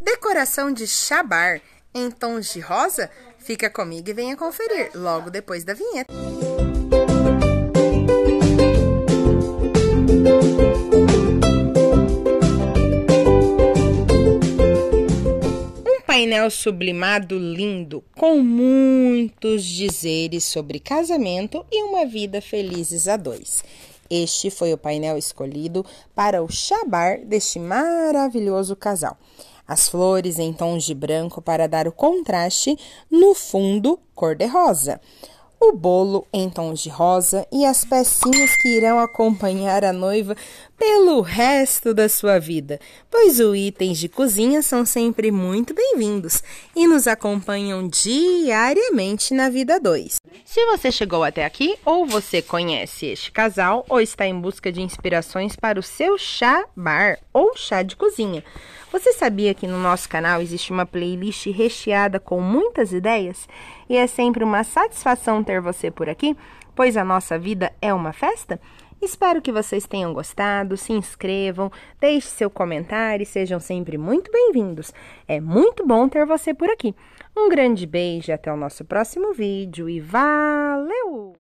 Decoração de chabar em tons de rosa? Fica comigo e venha conferir logo depois da vinheta. Um painel sublimado lindo, com muitos dizeres sobre casamento e uma vida felizes a dois. Este foi o painel escolhido para o chabar deste maravilhoso casal as flores em tons de branco para dar o contraste, no fundo, cor-de-rosa. O bolo em tons de rosa e as pecinhas que irão acompanhar a noiva pelo resto da sua vida, pois os itens de cozinha são sempre muito bem-vindos e nos acompanham diariamente na vida 2. Se você chegou até aqui, ou você conhece este casal, ou está em busca de inspirações para o seu chá bar ou chá de cozinha. Você sabia que no nosso canal existe uma playlist recheada com muitas ideias? E é sempre uma satisfação ter você por aqui, pois a nossa vida é uma festa? Espero que vocês tenham gostado, se inscrevam, deixe seu comentário e sejam sempre muito bem-vindos. É muito bom ter você por aqui. Um grande beijo e até o nosso próximo vídeo e valeu!